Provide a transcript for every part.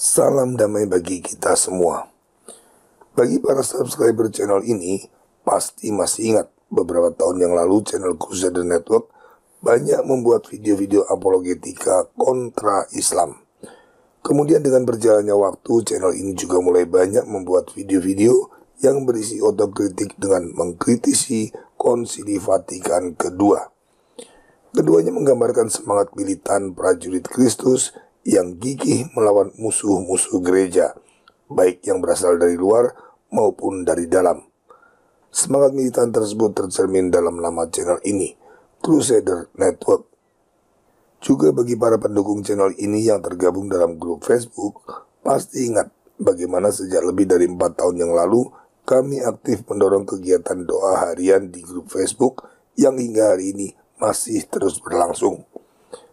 Salam damai bagi kita semua. Bagi para subscriber channel ini, pasti masih ingat beberapa tahun yang lalu channel Crusader Network banyak membuat video-video apologetika kontra Islam. Kemudian dengan berjalannya waktu, channel ini juga mulai banyak membuat video-video yang berisi otokritik dengan mengkritisi konsili Vatikan kedua. Keduanya menggambarkan semangat militan prajurit Kristus yang gigih melawan musuh-musuh gereja, baik yang berasal dari luar maupun dari dalam. Semangat militan tersebut tercermin dalam nama channel ini, Crusader Network. Juga bagi para pendukung channel ini yang tergabung dalam grup Facebook, pasti ingat bagaimana sejak lebih dari empat tahun yang lalu kami aktif mendorong kegiatan doa harian di grup Facebook yang hingga hari ini masih terus berlangsung.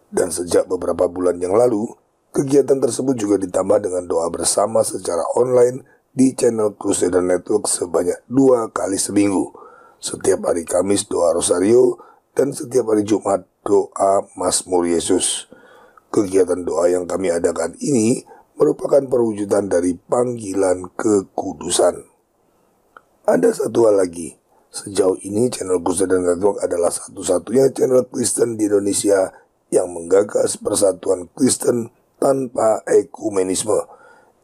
Dan sejak beberapa bulan yang lalu, kegiatan tersebut juga ditambah dengan doa bersama secara online di channel Crusader Network sebanyak dua kali seminggu. Setiap hari Kamis doa Rosario dan setiap hari Jumat doa Mazmur Yesus. Kegiatan doa yang kami adakan ini merupakan perwujudan dari panggilan kekudusan. Ada satu hal lagi, sejauh ini channel Crusader Network adalah satu-satunya channel Kristen di Indonesia menggagas persatuan Kristen tanpa ekumenisme,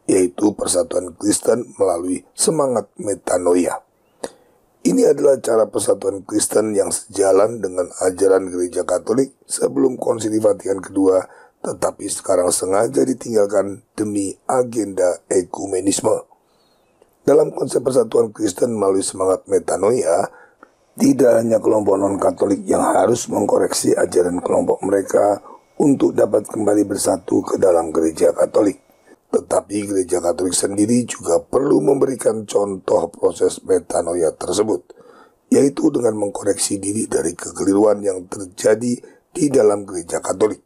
yaitu persatuan Kristen melalui semangat metanoia. Ini adalah cara persatuan Kristen yang sejalan dengan ajaran gereja Katolik sebelum konsili Vatikan kedua, tetapi sekarang sengaja ditinggalkan demi agenda ekumenisme. Dalam konsep persatuan Kristen melalui semangat metanoia, tidak hanya kelompok non-Katolik yang harus mengkoreksi ajaran kelompok mereka untuk dapat kembali bersatu ke dalam gereja Katolik. Tetapi gereja Katolik sendiri juga perlu memberikan contoh proses metanoia tersebut, yaitu dengan mengkoreksi diri dari kekeliruan yang terjadi di dalam gereja Katolik,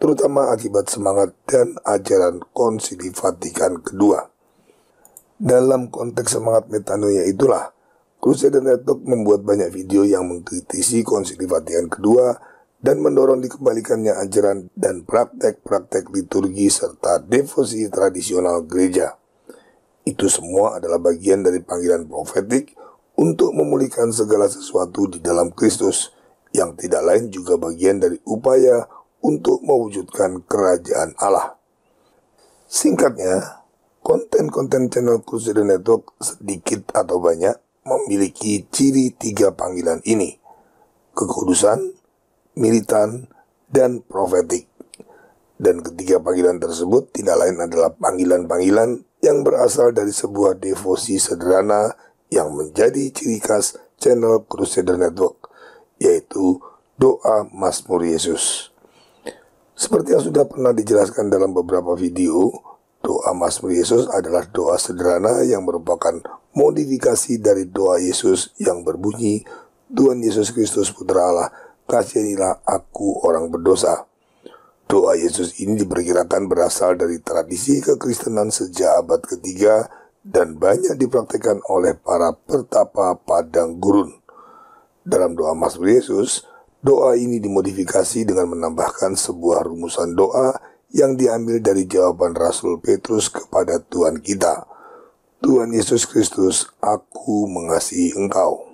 terutama akibat semangat dan ajaran konsili Vatikan II. Dalam konteks semangat metanoia itulah, Crusader Network membuat banyak video yang mengkritisi konsili Vatikan II dan mendorong dikembalikannya ajaran dan praktek-praktek liturgi serta devosi tradisional gereja. Itu semua adalah bagian dari panggilan profetik untuk memulihkan segala sesuatu di dalam Kristus, yang tidak lain juga bagian dari upaya untuk mewujudkan kerajaan Allah. Singkatnya, konten-konten channel Crusader Network sedikit atau banyak memiliki ciri tiga panggilan ini. Kekudusan, militan, dan profetik. Dan ketiga panggilan tersebut tidak lain adalah panggilan-panggilan yang berasal dari sebuah devosi sederhana yang menjadi ciri khas channel Crusader Network, yaitu doa Mazmur Yesus. Seperti yang sudah pernah dijelaskan dalam beberapa video, doa Mazmur Yesus adalah doa sederhana yang merupakan modifikasi dari doa Yesus yang berbunyi, Tuhan Yesus Kristus Putra Allah, kasihanilah aku orang berdosa. Doa Yesus ini diperkirakan berasal dari tradisi kekristenan sejak abad ketiga dan banyak dipraktikkan oleh para pertapa padang gurun. Dalam doa Mazmur Yesus, doa ini dimodifikasi dengan menambahkan sebuah rumusan doa yang diambil dari jawaban Rasul Petrus kepada Tuhan kita. Tuhan Yesus Kristus, aku mengasihi engkau.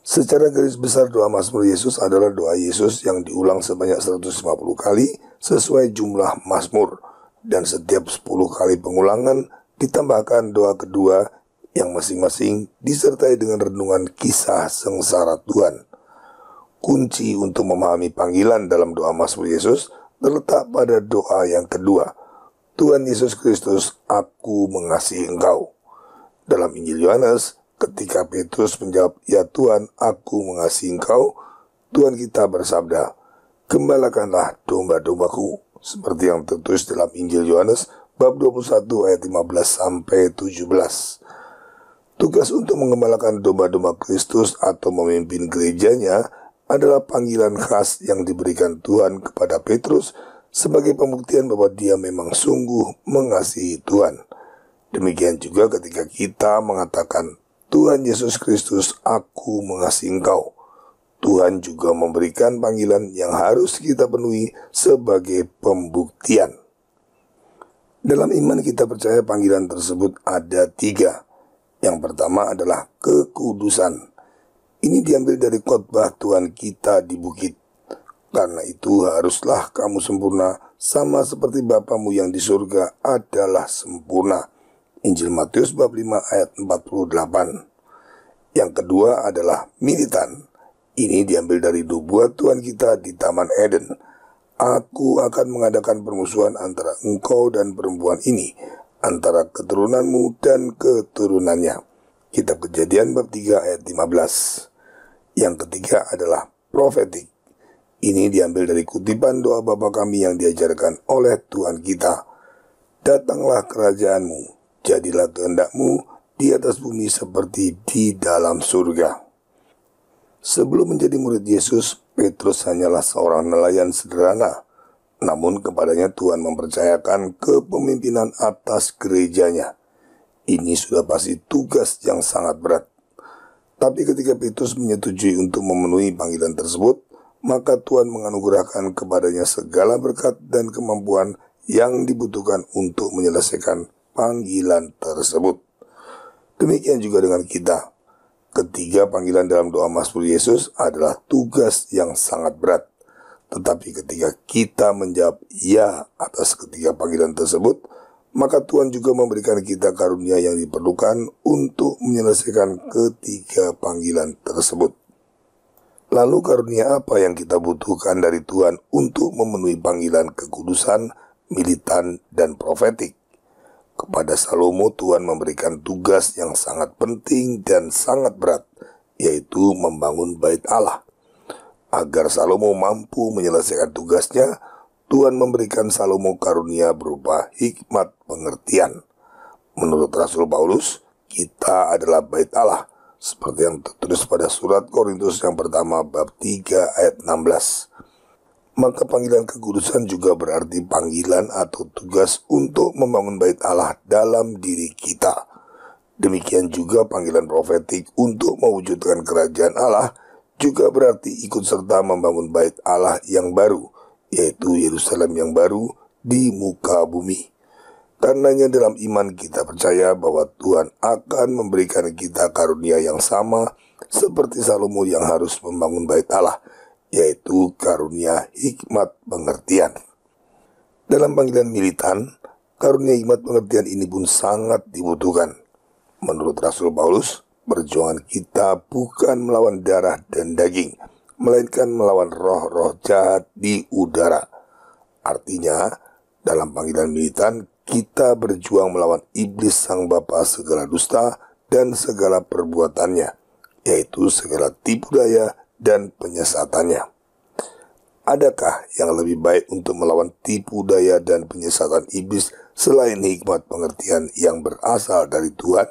Secara garis besar doa Mazmur Yesus adalah doa Yesus yang diulang sebanyak 150 kali sesuai jumlah Mazmur dan setiap 10 kali pengulangan ditambahkan doa kedua yang masing-masing disertai dengan renungan kisah sengsara Tuhan. Kunci untuk memahami panggilan dalam doa Mazmur Yesus terletak pada doa yang kedua. Tuhan Yesus Kristus, aku mengasihi engkau. Dalam Injil Yohanes, Ketika Petrus menjawab, "Ya Tuhan, aku mengasihi Engkau," Tuhan kita bersabda, "Gembalakanlah domba-dombaku," seperti yang tertulis dalam Injil Yohanes bab 21 ayat 15 sampai 17. Tugas untuk mengembalakan domba-domba Kristus atau memimpin gerejanya adalah panggilan khas yang diberikan Tuhan kepada Petrus sebagai pembuktian bahwa dia memang sungguh mengasihi Tuhan. Demikian juga ketika kita mengatakan Tuhan Yesus Kristus, aku mengasihi engkau. Tuhan juga memberikan panggilan yang harus kita penuhi sebagai pembuktian. Dalam iman kita percaya panggilan tersebut ada tiga. Yang pertama adalah kekudusan. Ini diambil dari khotbah Tuhan kita di bukit. Karena itu haruslah kamu sempurna sama seperti Bapamu yang di surga adalah sempurna. Injil Matius bab 5 ayat 48. Yang kedua adalah militan. Ini diambil dari dua Tuhan kita di Taman Eden. Aku akan mengadakan permusuhan antara engkau dan perempuan ini, antara keturunanmu dan keturunannya. Kitab Kejadian bab 3 ayat 15. Yang ketiga adalah profetik. Ini diambil dari kutipan doa Bapa kami yang diajarkan oleh Tuhan kita. Datanglah kerajaanmu, jadilah kehendakmu di atas bumi seperti di dalam surga. Sebelum menjadi murid Yesus, Petrus hanyalah seorang nelayan sederhana. Namun kepadanya Tuhan mempercayakan kepemimpinan atas gerejanya. Ini sudah pasti tugas yang sangat berat. Tapi ketika Petrus menyetujui untuk memenuhi panggilan tersebut, maka Tuhan menganugerahkan kepadanya segala berkat dan kemampuan yang dibutuhkan untuk menyelesaikan panggilan tersebut. Demikian juga dengan kita. Ketiga panggilan dalam doa Mazmur Yesus adalah tugas yang sangat berat. Tetapi ketika kita menjawab ya atas ketiga panggilan tersebut, maka Tuhan juga memberikan kita karunia yang diperlukan untuk menyelesaikan ketiga panggilan tersebut. Lalu karunia apa yang kita butuhkan dari Tuhan untuk memenuhi panggilan kekudusan, militan, dan profetik? Kepada Salomo Tuhan memberikan tugas yang sangat penting dan sangat berat, yaitu membangun bait Allah. Agar Salomo mampu menyelesaikan tugasnya, Tuhan memberikan Salomo karunia berupa hikmat pengertian. Menurut Rasul Paulus, kita adalah bait Allah, seperti yang tertulis pada surat Korintus yang pertama bab 3 ayat 16 maka panggilan kekudusan juga berarti panggilan atau tugas untuk membangun bait Allah dalam diri kita. Demikian juga panggilan profetik untuk mewujudkan kerajaan Allah juga berarti ikut serta membangun bait Allah yang baru, yaitu Yerusalem yang baru di muka bumi. Karenanya dalam iman kita percaya bahwa Tuhan akan memberikan kita karunia yang sama seperti Salomo yang harus membangun bait Allah – yaitu karunia hikmat pengertian. Dalam panggilan militan, karunia hikmat pengertian ini pun sangat dibutuhkan. Menurut Rasul Paulus, perjuangan kita bukan melawan darah dan daging, melainkan melawan roh-roh jahat di udara. Artinya, dalam panggilan militan, kita berjuang melawan iblis sang bapa segala dusta dan segala perbuatannya, yaitu segala tipu daya dan penyesatannya. Adakah yang lebih baik untuk melawan tipu daya dan penyesatan iblis selain hikmat pengertian yang berasal dari Tuhan?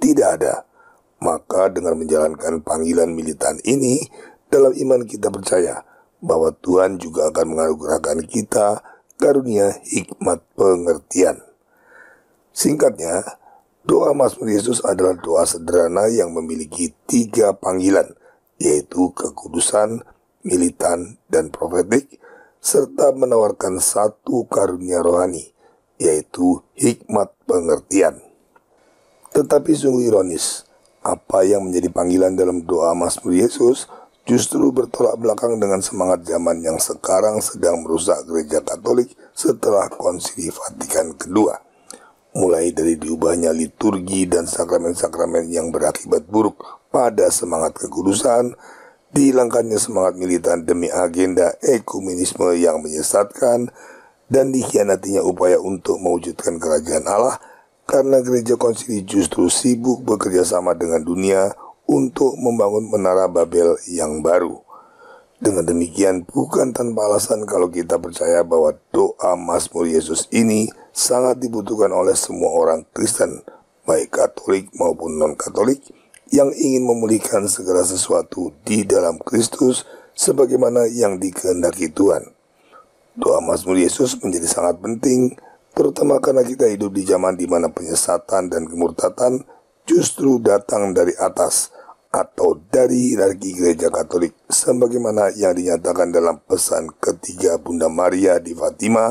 Tidak ada. Maka dengan menjalankan panggilan militan ini, dalam iman kita percaya bahwa Tuhan juga akan menganugerahkan kita karunia hikmat pengertian. Singkatnya, doa Mazmur Yesus adalah doa sederhana yang memiliki tiga panggilan – yaitu kekudusan, militan, dan profetik, serta menawarkan satu karunia rohani, yaitu hikmat pengertian. Tetapi sungguh ironis, apa yang menjadi panggilan dalam doa Mazmur Yesus justru bertolak belakang dengan semangat zaman yang sekarang sedang merusak gereja Katolik setelah Konsili Vatikan II mulai dari diubahnya liturgi dan sakramen-sakramen yang berakibat buruk pada semangat kekudusan, dihilangkannya semangat militan demi agenda ekumenisme yang menyesatkan, dan dikhianatinya upaya untuk mewujudkan kerajaan Allah karena gereja konsili justru sibuk bekerja sama dengan dunia untuk membangun menara Babel yang baru. Dengan demikian, bukan tanpa alasan kalau kita percaya bahwa doa Mazmur Yesus ini sangat dibutuhkan oleh semua orang Kristen, baik Katolik maupun non-Katolik, yang ingin memulihkan segala sesuatu di dalam Kristus sebagaimana yang dikehendaki Tuhan. Doa Mazmur Yesus menjadi sangat penting, terutama karena kita hidup di zaman di mana penyesatan dan kemurtatan justru datang dari atas – atau dari hierarki gereja Katolik sebagaimana yang dinyatakan dalam pesan ketiga Bunda Maria di Fatima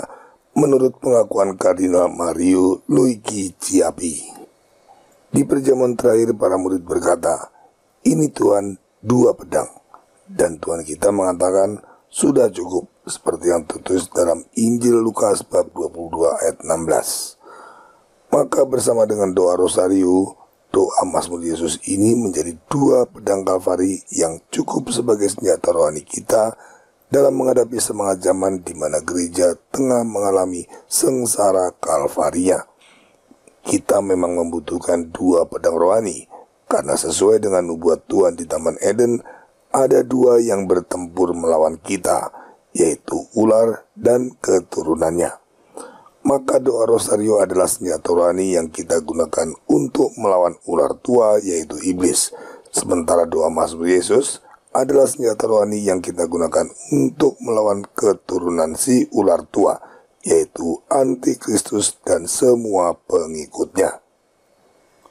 menurut pengakuan Kardinal Mario Luigi Ciapi. Di perjamuan terakhir para murid berkata, ini Tuhan dua pedang dan Tuhan kita mengatakan sudah cukup seperti yang tertulis dalam Injil Lukas bab 22 ayat 16. Maka bersama dengan doa rosario, Doa Mazmur Yesus ini menjadi dua pedang kalvari yang cukup sebagai senjata rohani kita dalam menghadapi semangat zaman di mana gereja tengah mengalami sengsara kalvaria. Kita memang membutuhkan dua pedang rohani, karena sesuai dengan nubuat Tuhan di Taman Eden, ada dua yang bertempur melawan kita, yaitu ular dan keturunannya. Maka doa Rosario adalah senjata rohani yang kita gunakan untuk melawan ular tua yaitu iblis. Sementara doa masuk Yesus adalah senjata rohani yang kita gunakan untuk melawan keturunan si ular tua yaitu antikristus dan semua pengikutnya.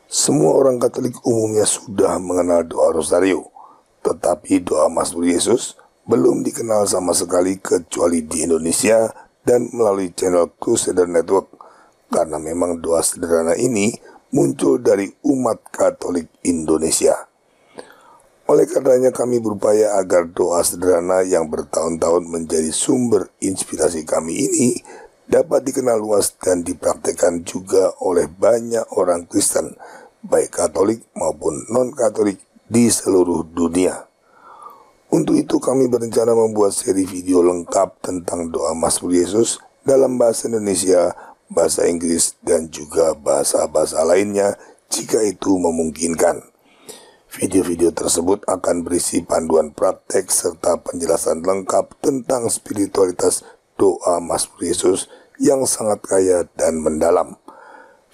Semua orang Katolik umumnya sudah mengenal doa Rosario, tetapi doa masuk Yesus belum dikenal sama sekali kecuali di Indonesia dan melalui channel Crusader Network karena memang doa sederhana ini muncul dari umat Katolik Indonesia. Oleh karenanya kami berupaya agar doa sederhana yang bertahun-tahun menjadi sumber inspirasi kami ini dapat dikenal luas dan dipraktekkan juga oleh banyak orang Kristen, baik Katolik maupun non-Katolik di seluruh dunia. Untuk itu kami berencana membuat seri video lengkap tentang doa Mas Mazmur Yesus dalam bahasa Indonesia, bahasa Inggris, dan juga bahasa-bahasa lainnya jika itu memungkinkan. Video-video tersebut akan berisi panduan praktek serta penjelasan lengkap tentang spiritualitas doa Mas Mazmur Yesus yang sangat kaya dan mendalam.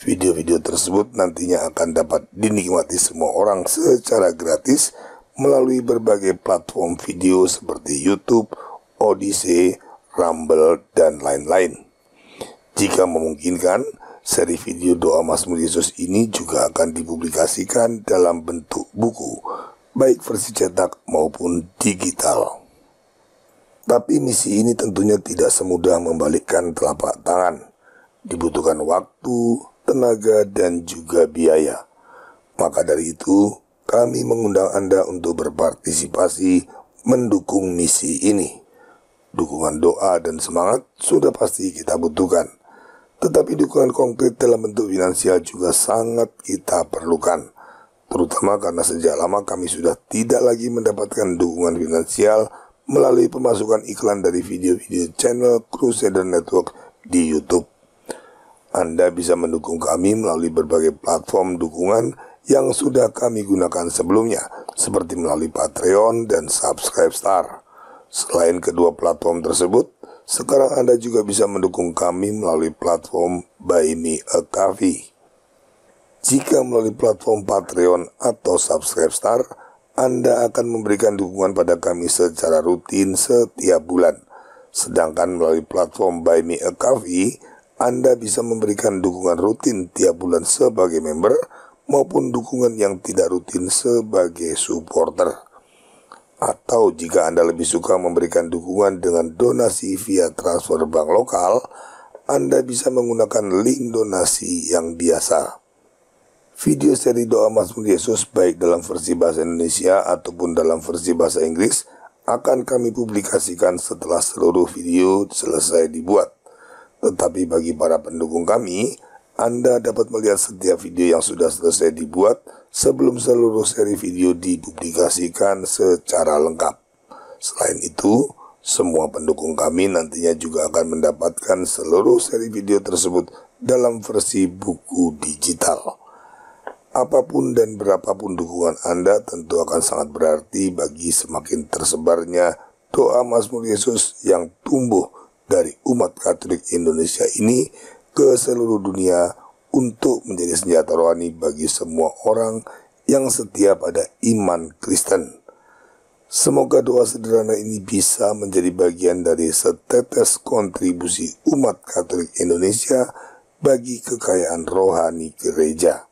Video-video tersebut nantinya akan dapat dinikmati semua orang secara gratis melalui berbagai platform video seperti YouTube, Odyssey, Rumble, dan lain-lain. Jika memungkinkan, seri video doa Mazmur Yesus ini juga akan dipublikasikan dalam bentuk buku, baik versi cetak maupun digital. Tapi misi ini tentunya tidak semudah membalikkan telapak tangan. Dibutuhkan waktu, tenaga, dan juga biaya. Maka dari itu, kami mengundang Anda untuk berpartisipasi mendukung misi ini. Dukungan doa dan semangat sudah pasti kita butuhkan, tetapi dukungan konkret dalam bentuk finansial juga sangat kita perlukan. Terutama karena sejak lama kami sudah tidak lagi mendapatkan dukungan finansial melalui pemasukan iklan dari video-video channel Crusader Network di YouTube. Anda bisa mendukung kami melalui berbagai platform dukungan yang sudah kami gunakan sebelumnya, seperti melalui Patreon dan Subscribe Star. Selain kedua platform tersebut, sekarang Anda juga bisa mendukung kami melalui platform Buy Me a Coffee. Jika melalui platform Patreon atau Subscribe Star, anda akan memberikan dukungan pada kami secara rutin setiap bulan. Sedangkan melalui platform Buy Me a Coffee, Anda bisa memberikan dukungan rutin tiap bulan sebagai member maupun dukungan yang tidak rutin sebagai supporter. Atau jika Anda lebih suka memberikan dukungan dengan donasi via transfer bank lokal, Anda bisa menggunakan link donasi yang biasa. Video seri doa Mazmur Yesus baik dalam versi bahasa Indonesia ataupun dalam versi bahasa Inggris akan kami publikasikan setelah seluruh video selesai dibuat. Tetapi bagi para pendukung kami, anda dapat melihat setiap video yang sudah selesai dibuat sebelum seluruh seri video dipublikasikan secara lengkap. Selain itu, semua pendukung kami nantinya juga akan mendapatkan seluruh seri video tersebut dalam versi buku digital. Apapun dan berapapun dukungan Anda tentu akan sangat berarti bagi semakin tersebarnya doa Mazmur Yesus yang tumbuh dari umat Katolik Indonesia ini ke seluruh dunia untuk menjadi senjata rohani bagi semua orang yang setia pada iman Kristen. Semoga doa sederhana ini bisa menjadi bagian dari setetes kontribusi umat Katolik Indonesia bagi kekayaan rohani gereja.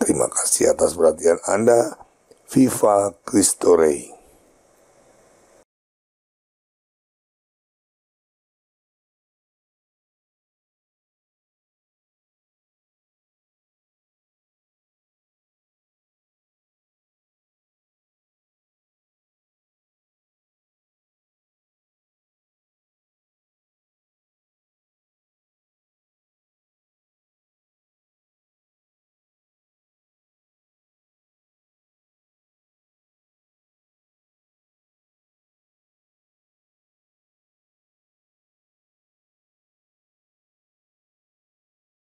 Terima kasih atas perhatian Anda. Viva Cristo Rey.